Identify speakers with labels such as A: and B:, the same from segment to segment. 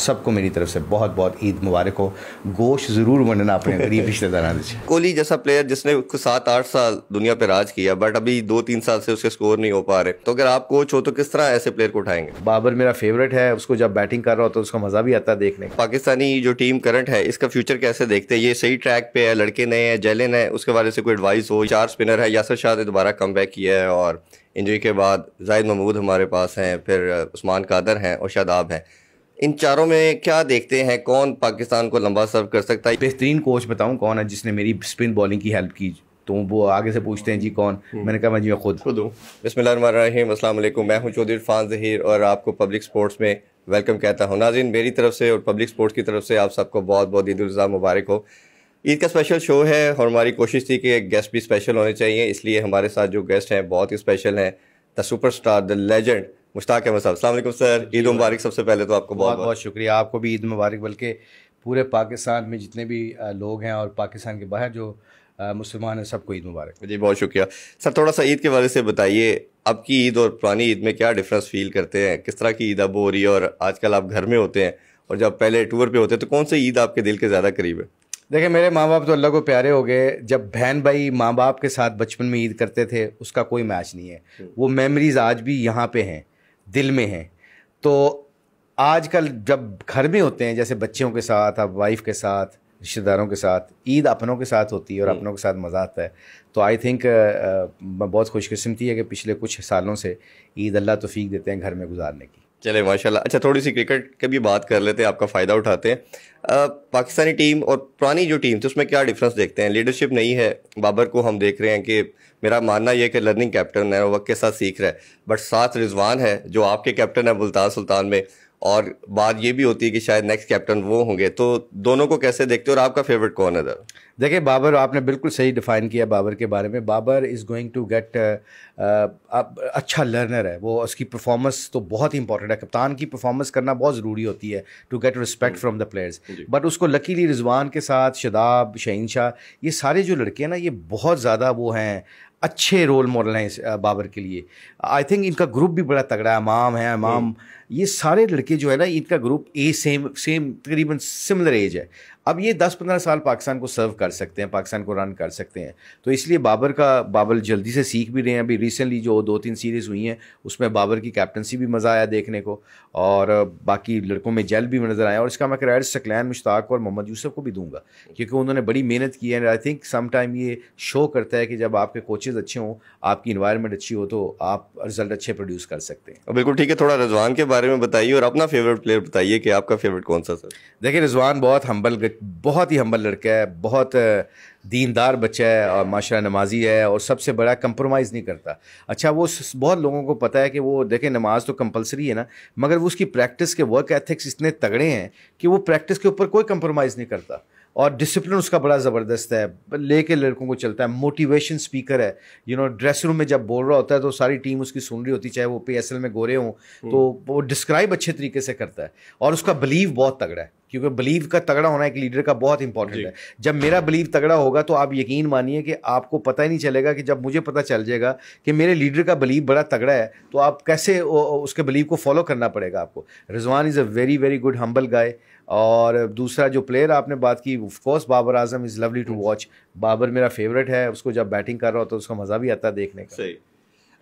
A: सबको मेरी तरफ से बहुत बहुत ईद मुबारक हो गोश ज़रूर बनना अपने गरीब रिश्तेदार
B: कोहली जैसा प्लेयर जिसने सात आठ साल दुनिया पे राज किया बट अभी दो तीन साल से उसके स्कोर नहीं हो पा रहे तो अगर आप कोच हो तो किस तरह ऐसे प्लेयर को उठाएंगे बाबर मेरा फेवरेट है उसको जब बैटिंग कर रहा हो तो उसका मज़ा भी आता है देखने पाकिस्तानी जो टीम करंट है इसका फ्यूचर कैसे देखते हैं ये सही ट्रैक पे है लड़के नए हैं जेले है उसके बारे से कोई एडवाइस हो चार स्पिनर है यासर शाह ने दोबारा कम किया है और इंजरी के बाद जायद महमूद हमारे पास हैं फिर उस्मान कादर हैं और शादाब हैं इन चारों में क्या देखते हैं कौन पाकिस्तान को लंबा सर्व कर सकता है बेहतरीन कोच बताऊं कौन है जिसने मेरी
A: स्पिन बॉलिंग की हेल्प की तो वो आगे से पूछते हैं जी कौन हम्म। मैंने कहा मैं जी मैं खुद
B: खुद हूँ बसमिलीम असलम मैं हूँ चौधरी इरफान जहीर और आपको पब्लिक स्पोर्ट्स में वेलकम कहता हूँ नाजिन मेरी तरफ से और पब्लिक स्पोर्ट्स की तरफ से आप सबको बहुत बहुत ईद उज़ा मुबारक हो ईद का स्पेशल शो है और हमारी कोशिश थी कि गेस्ट भी स्पेशल होने चाहिए इसलिए हमारे साथ जो गेस्ट हैं बहुत ही स्पेशल हैं the super star the legend Mushtaq Ahmed साहब अलैक्म सर ईद मुबारक सबसे पहले तो आपको बहुत बहुत
A: शुक्रिया आपको भी ईद मुबारक बल्कि पूरे पाकिस्तान में जितने भी लोग हैं और पाकिस्तान के बाहर जो मुसलमान हैं सबको ईद मुबारक
B: जी बहुत शुक्रिया सर थोड़ा सा ईद के बारे से बताइए अब की ईद और पुरानी ईद में क्या डिफरेंस फील करते हैं किस तरह की ईद अब हो रही है और आजकल आप घर में होते हैं और जब पहले टूर पे होते हैं तो कौन सी ईद आपके दिल के ज़्यादा करीब है
A: देखिए मेरे माँ बाप तो अल्लाह को प्यारे हो गए जब बहन भाई माँ बाप के साथ बचपन में ईद करते थे उसका कोई मैच नहीं है हम्म। वो मेमरीज आज भी यहाँ पे हैं दिल में है तो आजकल जब घर में होते हैं जैसे बच्चों के साथ आप वाइफ के साथ रिश्तेदारों के साथ ईद अपनों के साथ होती है और हम्म। अपनों के साथ मज़ा आता है तो आई थिंक मैं बहुत खुशकस्मती है कि पिछले कुछ सालों से ईद अल्लाह तोफीक देते हैं घर में गुजारने की
B: चले माशाल्लाह अच्छा थोड़ी सी क्रिकेट की भी बात कर लेते हैं आपका फ़ायदा उठाते हैं पाकिस्तानी टीम और पुरानी जो टीम थी उसमें क्या डिफरेंस देखते हैं लीडरशिप नहीं है बाबर को हम देख रहे हैं कि मेरा मानना यह कि लर्निंग कैप्टन है वक्त के साथ सीख रहा है बट साथ रिजवान है जो आपके कैप्टन है मुल्तान सुल्तान में और बात ये भी होती है कि शायद नेक्स्ट कैप्टन वो होंगे तो दोनों को कैसे देखते हो और आपका फेवरेट कौन है देखिए बाबर
A: आपने बिल्कुल सही डिफ़ाइन किया बाबर के
B: बारे में Babar is going to get अच्छा
A: लर्नर है वो उसकी परफॉर्मेंस तो बहुत ही इंपॉर्टेंट है कप्तान की परफॉर्मेंस करना बहुत ज़रूरी होती है to get respect from the players but उसको लकीली रिजवान के साथ शदाब शहीन शाह ये सारे जो लड़के हैं ना ये बहुत ज़्यादा वो हैं अच्छे रोल मॉडल हैं इस बाबर के लिए आई थिंक इनका ग्रुप भी बड़ा तगड़ा है इमाम है इमाम हम्म। ये सारे लड़के जो है ना इनका ग्रुप ए सेम सेम तकरीबन सिमिलर एज है अब ये 10-15 साल पाकिस्तान को सर्व कर सकते हैं पाकिस्तान को रन कर सकते हैं तो इसलिए बाबर का बाबर जल्दी से सीख भी रहे हैं अभी रिसेंटली जो दो तीन सीरीज़ हुई हैं उसमें बाबर की कैप्टनसी भी मज़ा आया देखने को और बाकी लड़कों में जेल भी नज़र आया और इसका मैं क्रेडिट सकलैन मुश्ताक और मोहम्मद यूसफ को भी दूंगा क्योंकि उन्होंने बड़ी मेहनत की है आई थिंक टाइम ये शो करता है कि जब आपके कोचेज़ अच्छे हों आपकी इन्वायरमेंट अच्छी हो तो आप
B: रिजल्ट अच्छे प्रोड्यूस कर सकते हैं बिल्कुल ठीक है थोड़ा रजवान के बारे में बताइए और अपना फेवरेट प्लेयर बताइए कि आपका फेवरेट कौन सा सर देखिए रिजवान बहुत हम्बल बहुत ही हम्बल लड़का है बहुत
A: दीनदार बच्चा है और माशा नमाजी है और सबसे बड़ा कंप्रोमाइज़ नहीं करता अच्छा वो बहुत लोगों को पता है कि वो देखें नमाज तो कंपलसरी है ना मगर वो उसकी प्रैक्टिस के वर्क एथिक्स इतने तगड़े हैं कि वो प्रैक्टिस के ऊपर कोई कंप्रोमाइज़ नहीं करता और डिसिप्लिन उसका बड़ा ज़बरदस्त है ले के लड़कों को चलता है मोटिवेशन स्पीकर है यू नो ड्रेस रूम में जब बोल रहा होता है तो सारी टीम उसकी सुन रही होती चाहे वो पी में गोरे हों हम्म। तो वो डिस्क्राइब अच्छे तरीके से करता है और उसका बिलीव बहुत तगड़ा है क्योंकि बिलीव का तगड़ा होना एक लीडर का बहुत इंपॉर्टेंट है जब मेरा बिलीव तगड़ा होगा तो आप यकीन मानिए कि आपको पता ही नहीं चलेगा कि जब मुझे पता चल जाएगा कि मेरे लीडर का बिलीव बड़ा तगड़ा है तो आप कैसे उसके बिलीव को फॉलो करना पड़ेगा आपको Rizwan is a very very good humble guy और दूसरा जो प्लेयर आपने बात की of course Babar Azam is lovely to watch Babar मेरा फेवरेट है उसको जब बैटिंग कर रहा होता है उसका मज़ा
B: भी आता है देखने का सही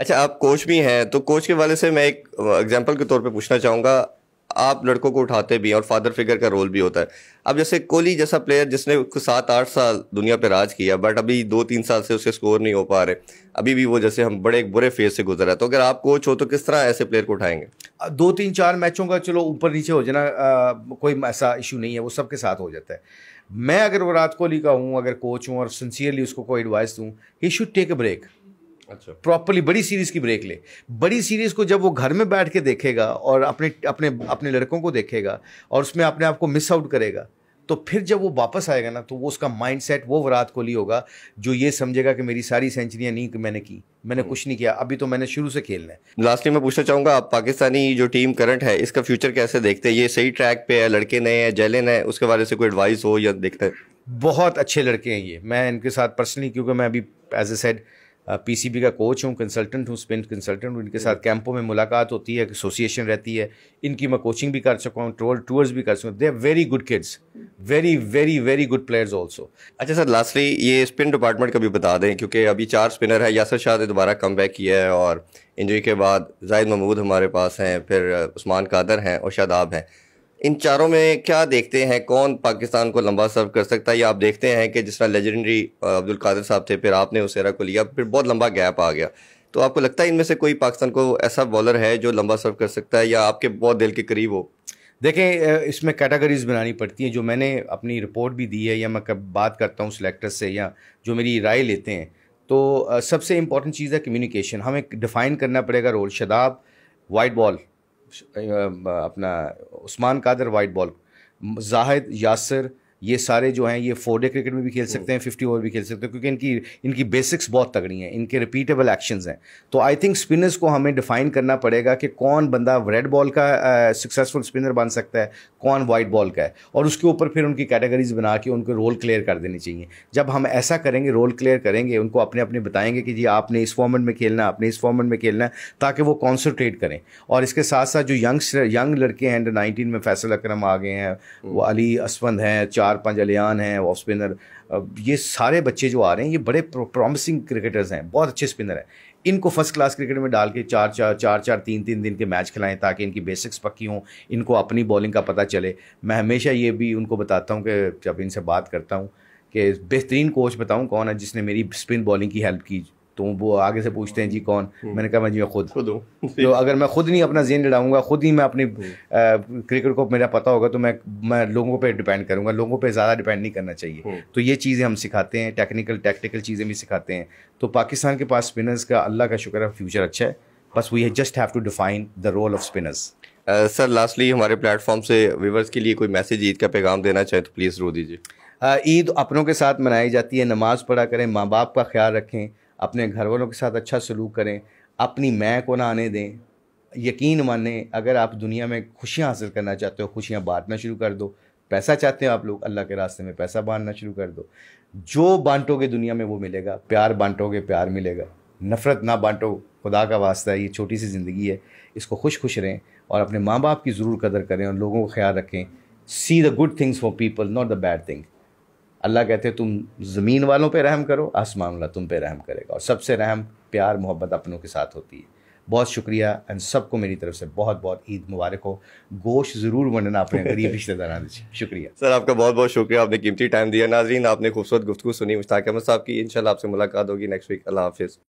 B: अच्छा आप कोच भी हैं तो कोच के वाले से मैं एक एग्जाम्पल के तौर पर पूछना चाहूँगा आप लड़कों को उठाते भी हैं और फादर फिगर का रोल भी होता है अब जैसे कोहली जैसा प्लेयर जिसने सात आठ साल दुनिया पर राज किया बट अभी दो तीन साल से उसके स्कोर नहीं हो पा रहे अभी भी वो जैसे हम बड़े बुरे फेज से गुजरा तो अगर आप कोच हो तो किस तरह ऐसे प्लेयर को उठाएंगे
A: दो तीन चार मैचों का चलो ऊपर नीचे हो जाना कोई ऐसा इशू नहीं है वो सबके साथ हो जाता है मैं अगर विराट कोहली का हूँ अगर कोच हूँ और सिंसियरली उसको कोई एडवाइस दूँ he should take a break अच्छा प्रॉपरली बड़ी सीरीज की ब्रेक ले बड़ी सीरीज को जब वो घर में बैठ के देखेगा और अपने अपने अपने लड़कों को देखेगा और उसमें अपने आप को मिस आउट करेगा तो फिर जब वो वापस आएगा ना तो वो उसका माइंड सेट वो विराट कोहली होगा जो ये समझेगा कि मेरी सारी सेंचुरियाँ नहीं मैंने की मैंने कुछ नहीं किया अभी तो मैंने शुरू से खेलना
B: है लास्टली मैं पूछना चाहूँगा आप पाकिस्तानी जो टीम करंट है इसका फ्यूचर कैसे देखते हैं ये सही ट्रैक पे है लड़के नए हैं जैलन है उसके बारे से कोई एडवाइस हो या देखते हैं
A: बहुत अच्छे लड़के हैं ये मैं इनके साथ पर्सनली क्योंकि मैं अभी एज ए सेड पीसीबी का कोच हूँ कंसल्टेंट हूँ स्पिन कंसल्टेंट हूँ इनके साथ कैंपों हम्म। में मुलाकात होती है एसोसिएशन रहती है इनकी मैं कोचिंग भी कर चुका हूँ टूर टूर्स भी
B: कर चुका they are very good kids very very very good players also अच्छा सर लास्टली ये स्पिन डिपार्टमेंट का भी बता दें क्योंकि अभी चार स्पिनर है यासर शाह ने दोबारा कम बैक किया है और इंजरी के बाद जाहिद महमूद हमारे पास हैं फिर उस्मान कादर हैं और शादाब हैं इन चारों में क्या देखते हैं कौन पाकिस्तान को लंबा सर्व कर सकता है या आप देखते हैं कि जिस तरह लेजेंडरी अब्दुल कादिर साहब थे फिर आपने एरा को लिया फिर बहुत लंबा गैप आ गया तो आपको लगता है इनमें से कोई पाकिस्तान को ऐसा बॉलर है जो लंबा सर्व कर सकता है या आपके बहुत दिल के करीब हो देखें
A: इसमें कैटेगरीज बनानी पड़ती हैं जो मैंने अपनी रिपोर्ट भी दी है या मैं कब बात करता हूँ सिलेक्टर से या जो मेरी राय लेते हैं तो सबसे इम्पॉर्टेंट चीज़ है कम्युनिकेशन हमें डिफ़ाइन करना पड़ेगा रोल शदाब वाइट बॉल अपना उस्मान कादर वाइट बॉल जाहिद यासर ये सारे जो हैं ये फोर डे क्रिकेट में भी खेल हम्म। सकते हैं फिफ्टी ओवर भी खेल सकते हैं क्योंकि इनकी इनकी बेसिक्स बहुत तगड़ी हैं इनके रिपीटेबल एक्शन हैं तो आई थिंक स्पिनर्स को हमें डिफाइन करना पड़ेगा कि कौन बंदा रेड बॉल का सक्सेसफुल स्पिनर बन सकता है कौन वाइट बॉल का है और उसके ऊपर फिर उनकी कैटेगरीज बना के उनको रोल क्लियर कर देनी चाहिए जब हम ऐसा करेंगे रोल क्लियर करेंगे उनको अपने अपने बताएंगे कि जी आपने इस फॉर्मेट में खेलना आपने इस फॉर्मेट में खेलना ताकि वो कॉन्सनट्रेट करें और इसके साथ साथ जो यंग यंग लड़के हैं अंडर नाइनटीन में फैसल अक्रम आ गए हैं हम्म। वो अली असवंद हैं चार चार पांच अलियान हैं ऑफ स्पिनर ये सारे बच्चे जो आ रहे हैं ये बड़े प्रॉमिसिंग क्रिकेटर्स हैं बहुत अच्छे स्पिनर हैं इनको फर्स्ट क्लास क्रिकेट में डाल के चार चार चार चार तीन तीन दिन के मैच खिलाएं ताकि इनकी बेसिक्स पक्की हों इनको अपनी बॉलिंग का पता चले मैं हमेशा ये भी उनको बताता हूँ कि जब इनसे बात करता हूँ कि बेहतरीन कोच बताऊँ कौन है जिसने मेरी स्पिन बॉलिंग की हेल्प की तो वो आगे से पूछते हैं जी कौन हम्म। मैंने कहा मैं जी मैं खुद खुद हूँ तो अगर मैं खुद नहीं अपना जेन लड़ाऊंगा खुद ही मैं अपनी हम्म। क्रिकेट को मेरा पता होगा तो मैं मैं लोगों पे डिपेंड करूंगा लोगों पे ज़्यादा डिपेंड नहीं करना चाहिए हम्म। तो ये चीज़ें हम सिखाते हैं टेक्निकल टेक्टिकल चीज़ें भी सिखाते हैं तो पाकिस्तान के पास स्पिनर्स का अल्लाह का शुक्र है फ्यूचर अच्छा है बस we just have to define the role of spinners
B: sir lastly हमारे प्लेटफॉर्म से व्यूवर्स के लिए कोई मैसेज ईद का पैगाम देना चाहे तो प्लीज़ रो दीजिए
A: ईद अपनों के साथ मनाई जाती है नमाज़ पढ़ा करें माँ बाप का ख्याल रखें अपने घर वालों के साथ अच्छा सलूक करें अपनी मैं को ना आने दें यकीन माने अगर आप दुनिया में खुशियाँ हासिल करना चाहते हो खुशियाँ बांटना शुरू कर दो पैसा चाहते हो आप लोग अल्लाह के रास्ते में पैसा बांटना शुरू कर दो जो बांटोगे दुनिया में वो मिलेगा प्यार बांटोगे प्यार मिलेगा नफ़रत ना बांटो खुदा का वास्ता है ये छोटी सी ज़िंदगी है इसको खुश खुश रहें और अपने माँ बाप की ज़रूर कदर करें और लोगों को ख्याल रखें see the good things for people not the bad thing Allah कहते हैं तुम ज़मीन वालों पे रहम करो आसमान वाला तुम पे रहम करेगा और सबसे रहम प्यार मोहब्बत अपनों के साथ होती है बहुत शुक्रिया एंड सबको मेरी तरफ से बहुत बहुत ईद मुबारक हो गोश ज़रूर बनना अपने गरीब
B: रिश्तेदार शुक्रिया सर आपका बहुत बहुत शुक्रिया आपने कीमती टाइम दिया नाजरीन आपने खूबसूरत गुफ्तु सुनी मुश्ताक अहमद साहब की इनशाला आपसे मुलाकात होगी नेक्स्ट वीक अल्लाह हाफिज़